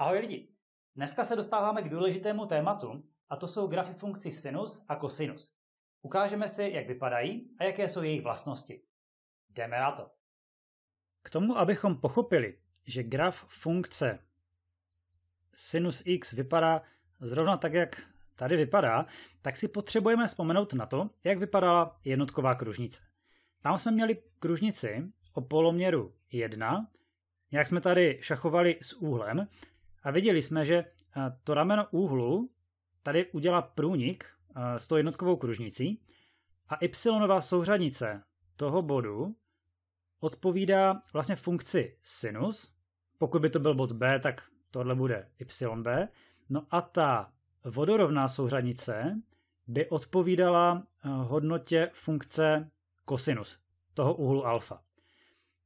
Ahoj lidi! Dneska se dostáváme k důležitému tématu a to jsou grafy funkcí sinus a kosinus. Ukážeme si, jak vypadají a jaké jsou jejich vlastnosti. Jdeme na to! K tomu, abychom pochopili, že graf funkce sinus x vypadá zrovna tak, jak tady vypadá, tak si potřebujeme vzpomenout na to, jak vypadala jednotková kružnice. Tam jsme měli kružnici o poloměru 1, nějak jsme tady šachovali s úhlem a viděli jsme, že eh, to rameno úhlu tady udělá průnik eh, s tou jednotkovou kružnicí a y souřadnice toho bodu odpovídá vlastně funkci sinus. Pokud by to byl bod b, tak tohle bude yb. No a ta vodorovná souřadnice by odpovídala eh, hodnotě funkce kosinus toho úhlu alfa.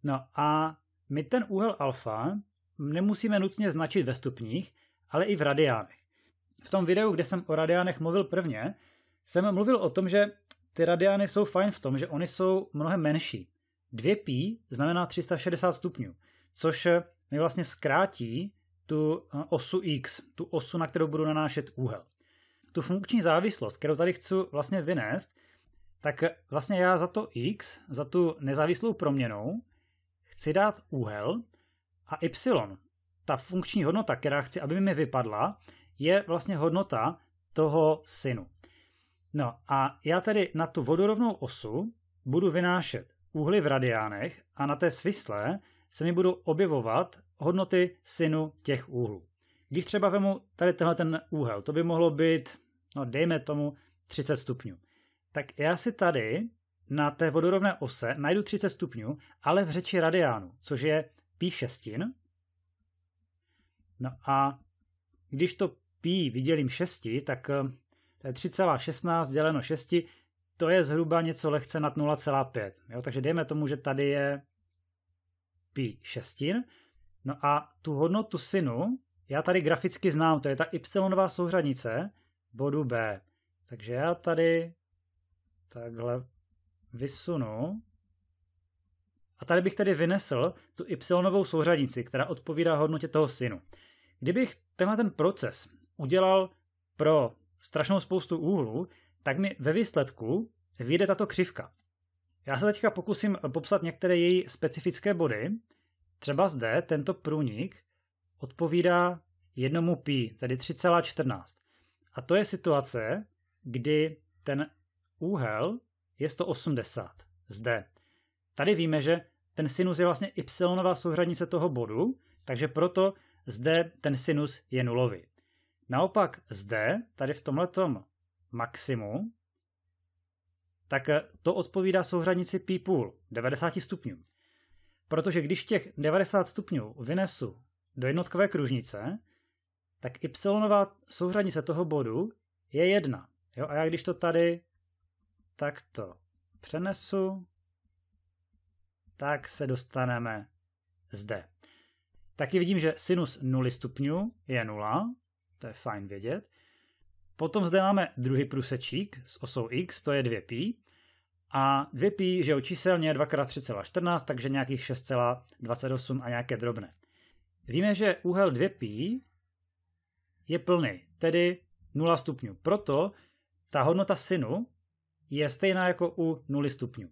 No a my ten úhel alfa nemusíme nutně značit ve stupních, ale i v radiánech. V tom videu, kde jsem o radiánech mluvil prvně, jsem mluvil o tom, že ty radiány jsou fajn v tom, že oni jsou mnohem menší. 2 π znamená 360 stupňů, což mi vlastně zkrátí tu eh, osu x, tu osu, na kterou budu nanášet úhel. Tu funkční závislost, kterou tady chci vlastně vynést, tak vlastně já za to x, za tu nezávislou proměnou, chci dát úhel, a y, ta funkční hodnota, která chci, aby mi vypadla, je vlastně hodnota toho synu. No a já tedy na tu vodorovnou osu budu vynášet úhly v radiánech a na té svislé se mi budou objevovat hodnoty synu těch úhlů. Když třeba vemu tady tenhle ten úhel, to by mohlo být, no dejme tomu 30 stupňů. Tak já si tady na té vodorovné ose najdu 30 stupňů, ale v řeči radiánu, což je πí šestin. No a když to pí vydělím 6, tak eh, to je 3,16 děleno 6, to je zhruba něco lehce nad 0,5. Takže dejme tomu, že tady je pi šestin. No a tu hodnotu sinu já tady graficky znám, to je ta y souřadnice bodu B. Takže já tady takhle vysunu a tady bych tedy vynesl tu y souřadnici, která odpovídá hodnotě toho synu. Kdybych tenhle ten proces udělal pro strašnou spoustu úhlů, tak mi ve výsledku vyjde tato křivka. Já se teďka pokusím popsat některé její specifické body. Třeba zde tento průnik odpovídá jednomu π, tedy 3,14. A to je situace, kdy ten úhel je 180 zde. Tady víme, že ten sinus je vlastně y souřadnice toho bodu, takže proto zde ten sinus je nulový. Naopak zde, tady v tomhletom maximu, tak to odpovídá souřadnici půl 90 stupňů. Protože když těch 90 stupňů vynesu do jednotkové kružnice, tak y souřadnice toho bodu je 1. Jo, a já když to tady takto přenesu, tak se dostaneme zde. Taky vidím, že sinus 0 stupňů je 0, to je fajn vědět. Potom zde máme druhý průsečík s osou x, to je 2π. A 2π, že je číselně 2x3,14, takže nějakých 6,28 a nějaké drobné. Víme, že úhel 2π je plný, tedy 0 stupňů. Proto ta hodnota sinu je stejná jako u 0 stupňů.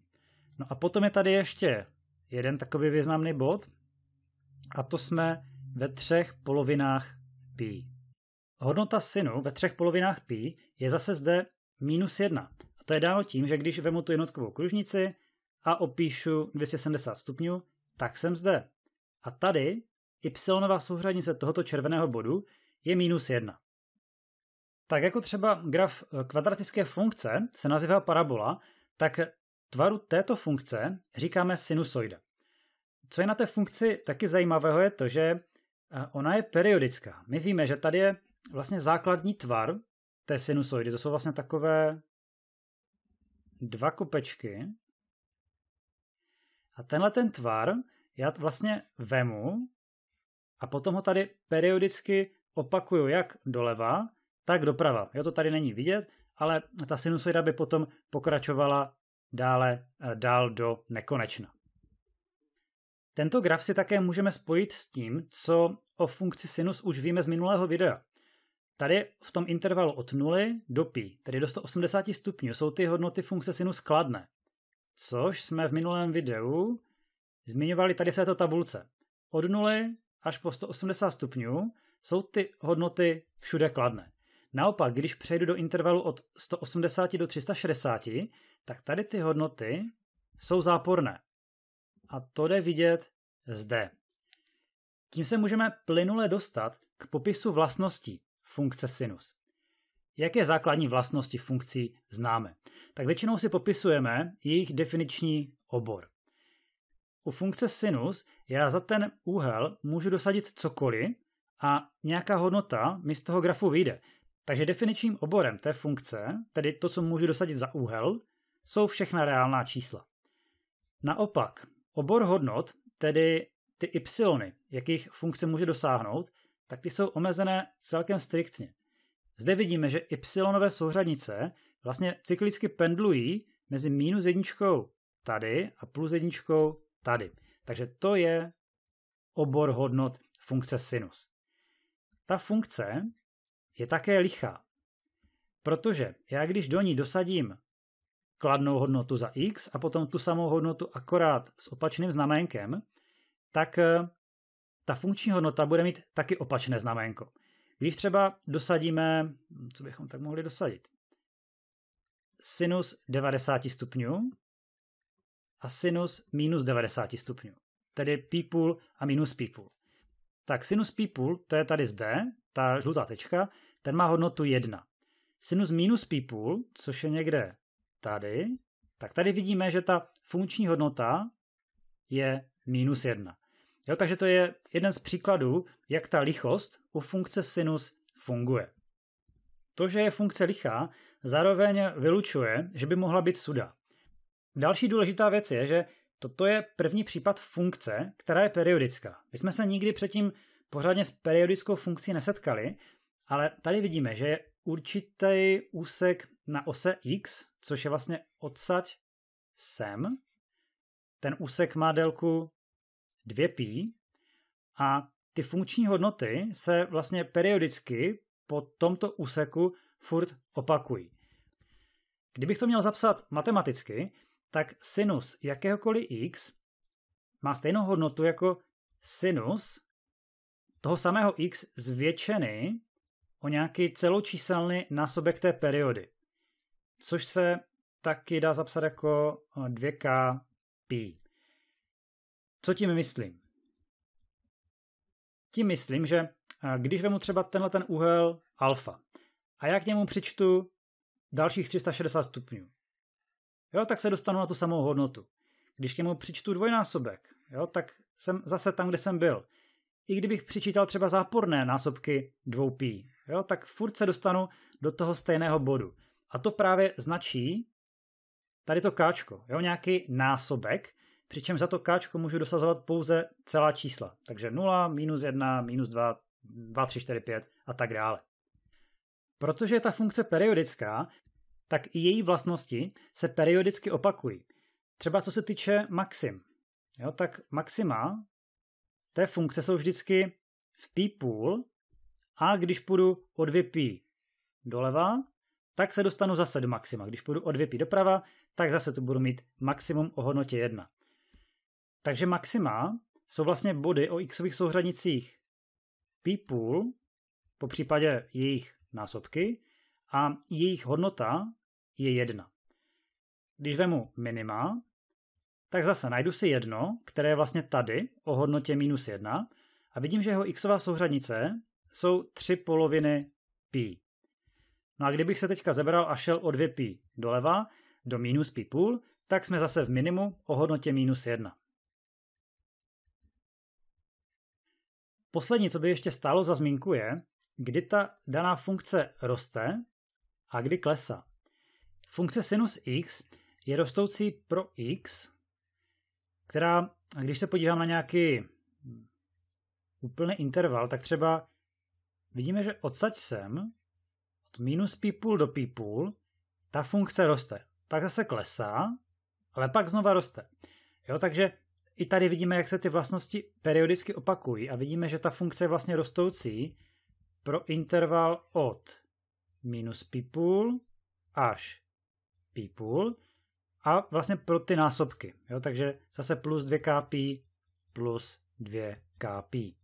No a potom je tady ještě jeden takový významný bod, a to jsme ve třech polovinách pi. Hodnota sinu ve třech polovinách pi je zase zde minus 1. A to je dáno tím, že když vemu tu jednotkovou kružnici a opíšu 270 stupňů, tak jsem zde. A tady y souhřadnice tohoto červeného bodu je minus 1. Tak jako třeba graf eh, kvadratické funkce se nazývá parabola, tak Tvaru této funkce říkáme sinusoida. Co je na té funkci taky zajímavého je to, že eh, ona je periodická. My víme, že tady je vlastně základní tvar té sinusoidy. To jsou vlastně takové dva kopečky. A tenhle ten tvar já vlastně vemu a potom ho tady periodicky opakuju jak doleva, tak doprava. Jo, to tady není vidět, ale ta sinusoida by potom pokračovala dále eh, dál do nekonečna. Tento graf si také můžeme spojit s tím, co o funkci sinus už víme z minulého videa. Tady v tom intervalu od 0 do pi, tedy do 180 stupňů, jsou ty hodnoty funkce sinus kladné, což jsme v minulém videu zmiňovali tady v této tabulce. Od 0 až po 180 stupňů jsou ty hodnoty všude kladné. Naopak, když přejdu do intervalu od 180 do 360, tak tady ty hodnoty jsou záporné. A to jde vidět zde. Tím se můžeme plynule dostat k popisu vlastností funkce sinus. Jaké základní vlastnosti funkcí známe? Tak většinou si popisujeme jejich definiční obor. U funkce sinus já za ten úhel můžu dosadit cokoliv a nějaká hodnota mi z toho grafu vyjde. Takže definičním oborem té funkce, tedy to, co můžu dosadit za úhel, jsou všechna reálná čísla. Naopak, obor hodnot, tedy ty y, jakých funkce může dosáhnout, tak ty jsou omezené celkem striktně. Zde vidíme, že y souřadnice vlastně cyklicky pendlují mezi minus jedničkou tady a plus jedničkou tady. Takže to je obor hodnot funkce sinus. Ta funkce je také lichá. Protože já když do ní dosadím kladnou hodnotu za x a potom tu samou hodnotu akorát s opačným znaménkem, tak eh, ta funkční hodnota bude mít taky opačné znaménko. Když třeba dosadíme, co bychom tak mohli dosadit, sinus 90 stupňů a sinus minus 90 stupňů, tedy pípul a minus pípul. Tak sinus pípul, to je tady zde, ta žlutá tečka, ten má hodnotu 1. Sinus minus půl, což je někde tady, tak tady vidíme, že ta funkční hodnota je minus 1. Jo, takže to je jeden z příkladů, jak ta lichost u funkce sinus funguje. To, že je funkce lichá, zároveň vylučuje, že by mohla být suda. Další důležitá věc je, že toto je první případ funkce, která je periodická. My jsme se nikdy předtím pořádně s periodickou funkcí nesetkali, ale tady vidíme, že je určitý úsek na ose x, což je vlastně odsaď sem. Ten úsek má délku 2π a ty funkční hodnoty se vlastně periodicky po tomto úseku furt opakují. Kdybych to měl zapsat matematicky, tak sinus jakéhokoliv x má stejnou hodnotu jako sinus toho samého x zvětšeny o nějaký celočíselný násobek té periody, což se taky dá zapsat jako 2k eh, pi. Co tím myslím? Tím myslím, že eh, když vemu třeba tenhle ten úhel alfa a já k němu přičtu dalších 360 stupňů, jo, tak se dostanu na tu samou hodnotu. Když k němu přičtu dvojnásobek, jo, tak jsem zase tam, kde jsem byl i kdybych přičítal třeba záporné násobky 2π, jo, tak furt se dostanu do toho stejného bodu. A to právě značí tady to káčko, jo, nějaký násobek, přičem za to káčko můžu dosazovat pouze celá čísla. Takže 0, minus 1, minus 2, 2, 3, 4, 5 a tak dále. Protože je ta funkce periodická, tak i její vlastnosti se periodicky opakují. Třeba co se týče maxim. Jo, tak maxima té funkce jsou vždycky v p půl a když půjdu o 2p doleva, tak se dostanu zase do maxima. Když půjdu o 2p doprava, tak zase tu budu mít maximum o hodnotě 1. Takže maxima jsou vlastně body o xových souřadnicích p půl, po případě jejich násobky, a jejich hodnota je 1. Když vemu minima, tak zase najdu si jedno, které je vlastně tady o hodnotě minus 1 a vidím, že jeho xová souřadnice jsou tři poloviny pi. No a kdybych se teďka zebral a šel o 2 pi doleva, do minus pi půl, tak jsme zase v minimu o hodnotě minus 1. Poslední, co by ještě stálo za zmínku, je, kdy ta daná funkce roste a kdy klesá. Funkce sinus x je rostoucí pro x, která, když se podívám na nějaký úplný interval, tak třeba vidíme, že odsaď sem, od minus pi půl do pi půl ta funkce roste. Pak zase klesá, ale pak znova roste. Jo, takže i tady vidíme, jak se ty vlastnosti periodicky opakují a vidíme, že ta funkce je vlastně rostoucí pro interval od minus pi půl až pi půl a vlastně pro ty násobky. Jo? Takže zase plus 2kp plus 2kp.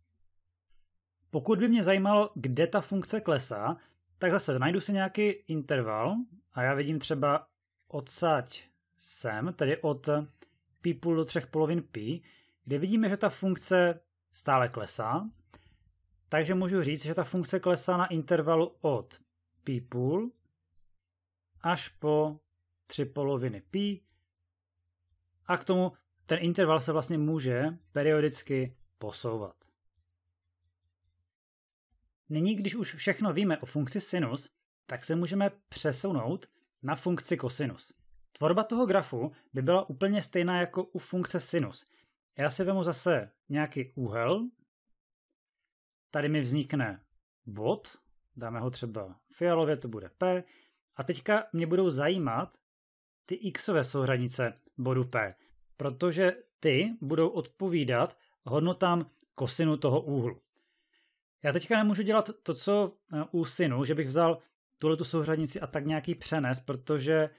Pokud by mě zajímalo, kde ta funkce klesá, tak zase najdu si nějaký interval a já vidím třeba odsaď sem, tedy od p do třech polovin p, kde vidíme, že ta funkce stále klesá, takže můžu říct, že ta funkce klesá na intervalu od p až po tři poloviny π. A k tomu ten interval se vlastně může periodicky posouvat. Nyní, když už všechno víme o funkci sinus, tak se můžeme přesunout na funkci kosinus. Tvorba toho grafu by byla úplně stejná jako u funkce sinus. Já si vemu zase nějaký úhel. Tady mi vznikne bod, dáme ho třeba fialově, to bude P. A teďka mě budou zajímat ty xové souřadnice bodu P, protože ty budou odpovídat hodnotám kosinu toho úhlu. Já teďka nemůžu dělat to, co eh, u synu, že bych vzal tuhle tu souřadnici a tak nějaký přenes, protože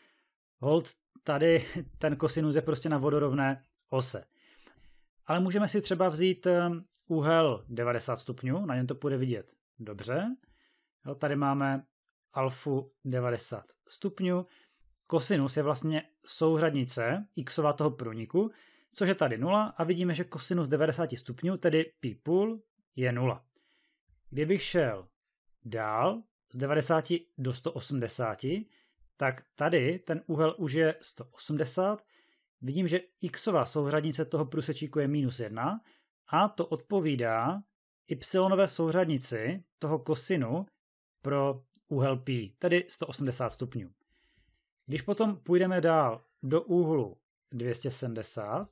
hold tady ten kosinus je prostě na vodorovné ose. Ale můžeme si třeba vzít eh, úhel 90 stupňů, na něm to půjde vidět dobře. Jo, tady máme alfu 90 stupňů, Kosinus je vlastně souřadnice xova toho průniku, což je tady 0 a vidíme, že kosinus 90 stupňů, tedy pi půl, je 0. Kdybych šel dál z 90 do 180, tak tady ten úhel už je 180. Vidím, že xová souřadnice toho průsečíku je minus 1 a to odpovídá y souřadnici toho kosinu pro úhel π, tedy 180 stupňů. Když potom půjdeme dál do úhlu 270,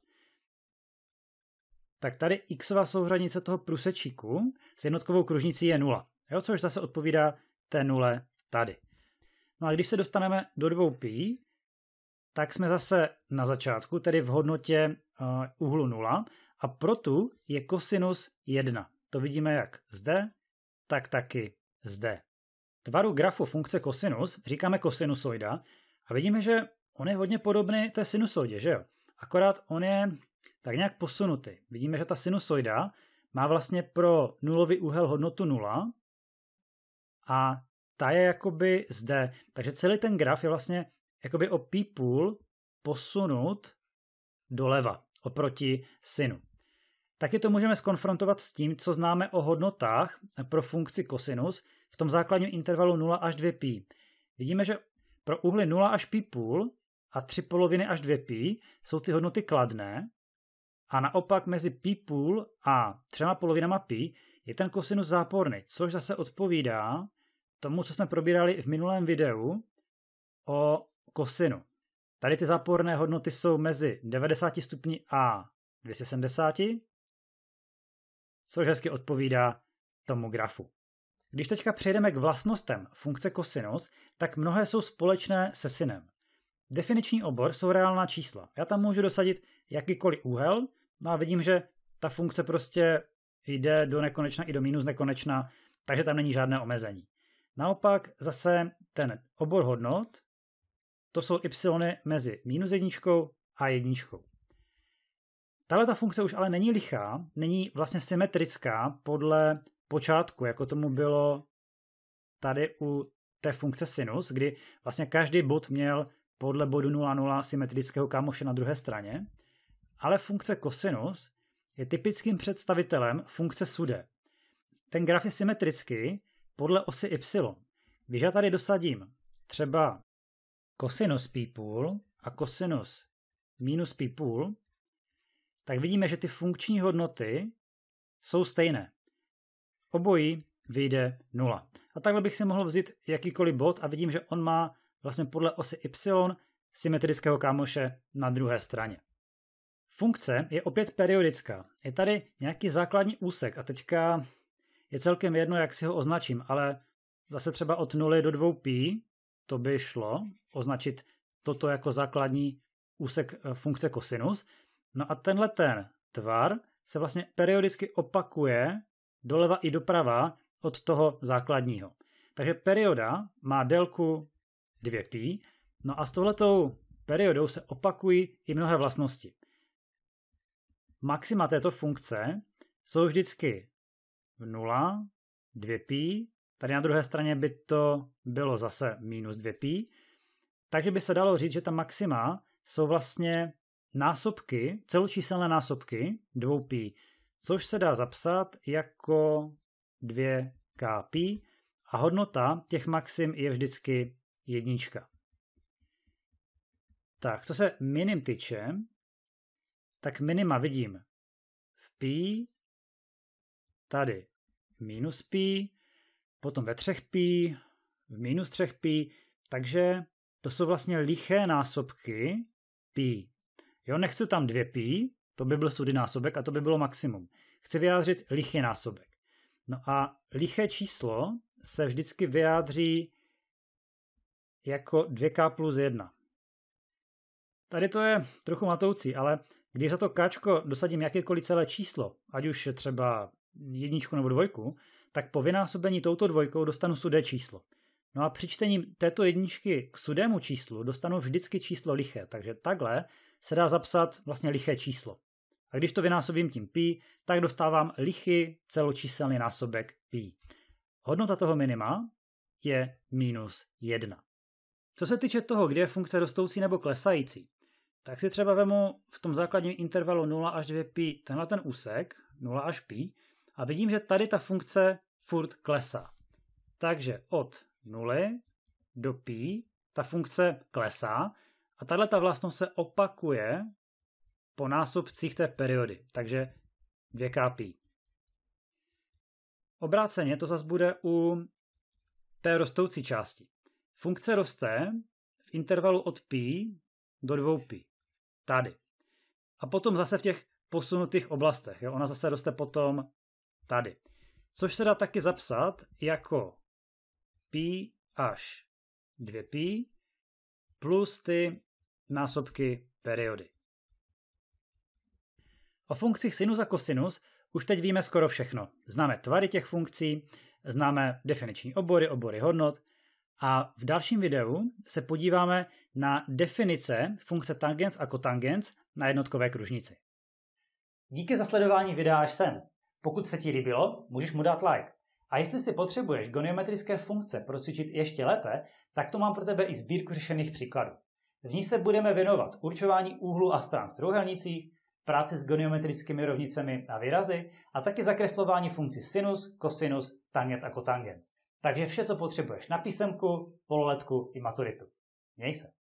tak tady xová souhranice toho průsečíku s jednotkovou kružnicí je 0, jo, což zase odpovídá té nule tady. No a když se dostaneme do 2π, tak jsme zase na začátku, tedy v hodnotě uh, úhlu 0 a proto je kosinus 1. To vidíme jak zde, tak taky zde. Tvaru grafu funkce kosinus říkáme kosinusoida, a vidíme, že on je hodně podobný té sinusoidě, že jo? Akorát on je tak nějak posunutý. Vidíme, že ta sinusoida má vlastně pro nulový úhel hodnotu 0 a ta je jakoby zde. Takže celý ten graf je vlastně jakoby o půl posunut doleva oproti sinu. Taky to můžeme skonfrontovat s tím, co známe o hodnotách pro funkci kosinus v tom základním intervalu 0 až 2 pi. Vidíme, že pro uhly 0 až pi půl a 3 poloviny až 2 pi jsou ty hodnoty kladné a naopak mezi pi půl a 3 polovinama pi je ten kosinus záporný, což zase odpovídá tomu, co jsme probírali v minulém videu o kosinu. Tady ty záporné hodnoty jsou mezi 90 stupni a 270, což hezky odpovídá tomu grafu. Když teďka přejdeme k vlastnostem funkce kosinus, tak mnohé jsou společné se sinem. Definiční obor jsou reálná čísla. Já tam můžu dosadit jakýkoliv úhel, no a vidím, že ta funkce prostě jde do nekonečna i do minus nekonečna, takže tam není žádné omezení. Naopak zase ten obor hodnot, to jsou y mezi minus jedničkou a jedničkou. Tahle ta funkce už ale není lichá, není vlastně symetrická podle počátku, jako tomu bylo tady u té funkce sinus, kdy vlastně každý bod měl podle bodu 0,0 symetrického kámoše na druhé straně, ale funkce kosinus je typickým představitelem funkce sude. Ten graf je symetrický podle osy y. Když já tady dosadím třeba kosinus pi půl a kosinus minus pi půl, tak vidíme, že ty funkční hodnoty jsou stejné obojí vyjde 0. A takhle bych si mohl vzít jakýkoliv bod a vidím, že on má vlastně podle osy y symetrického kámoše na druhé straně. Funkce je opět periodická. Je tady nějaký základní úsek a teďka je celkem jedno, jak si ho označím, ale zase třeba od 0 do 2π to by šlo označit toto jako základní úsek eh, funkce kosinus. No a tenhle ten tvar se vlastně periodicky opakuje doleva i doprava od toho základního. Takže perioda má délku 2π, no a s touhletou periodou se opakují i mnohé vlastnosti. Maxima této funkce jsou vždycky 0, 2π, tady na druhé straně by to bylo zase minus 2π, takže by se dalo říct, že ta maxima jsou vlastně násobky, celočíselné násobky 2π což se dá zapsat jako 2 kp a hodnota těch maxim je vždycky jednička. Tak, co se minim týče, tak minima vidím v p, tady minus p, potom ve třech p v minus třech p takže to jsou vlastně liché násobky p. Jo, nechci tam 2p, to by byl sudý násobek a to by bylo maximum. Chci vyjádřit lichý násobek. No a liché číslo se vždycky vyjádří jako 2k plus 1. Tady to je trochu matoucí, ale když za to kačko dosadím jakékoliv celé číslo, ať už třeba jedničku nebo dvojku, tak po vynásobení touto dvojkou dostanu sudé číslo. No a při čtení této jedničky k sudému číslu dostanu vždycky číslo liché, takže takhle se dá zapsat vlastně liché číslo. A když to vynásobím tím pi, tak dostávám lichý celočíselný násobek pi. Hodnota toho minima je minus 1. Co se týče toho, kde je funkce rostoucí nebo klesající, tak si třeba vemu v tom základním intervalu 0 až 2 pi tenhle ten úsek, 0 až pi, a vidím, že tady ta funkce furt klesá. Takže od 0 do pi ta funkce klesá a tahle ta vlastnost se opakuje po násobcích té periody, takže 2 π. Obráceně to zase bude u té rostoucí části. Funkce roste v intervalu od π do 2π. Tady. A potom zase v těch posunutých oblastech. Jo? Ona zase roste potom tady. Což se dá taky zapsat jako π až 2π plus ty násobky periody. O funkcích sinus a kosinus už teď víme skoro všechno. Známe tvary těch funkcí, známe definiční obory, obory hodnot a v dalším videu se podíváme na definice funkce tangens a kotangens na jednotkové kružnici. Díky za sledování videa až sem. Pokud se ti líbilo, můžeš mu dát like. A jestli si potřebuješ goniometrické funkce procvičit ještě lépe, tak to mám pro tebe i sbírku řešených příkladů. V ní se budeme věnovat určování úhlu a stran v trojuhelnicích, práci s goniometrickými rovnicemi a výrazy a taky zakreslování funkcí sinus, kosinus, tangens a kotangens. Takže vše, co potřebuješ na písemku, pololetku i maturitu. Měj se!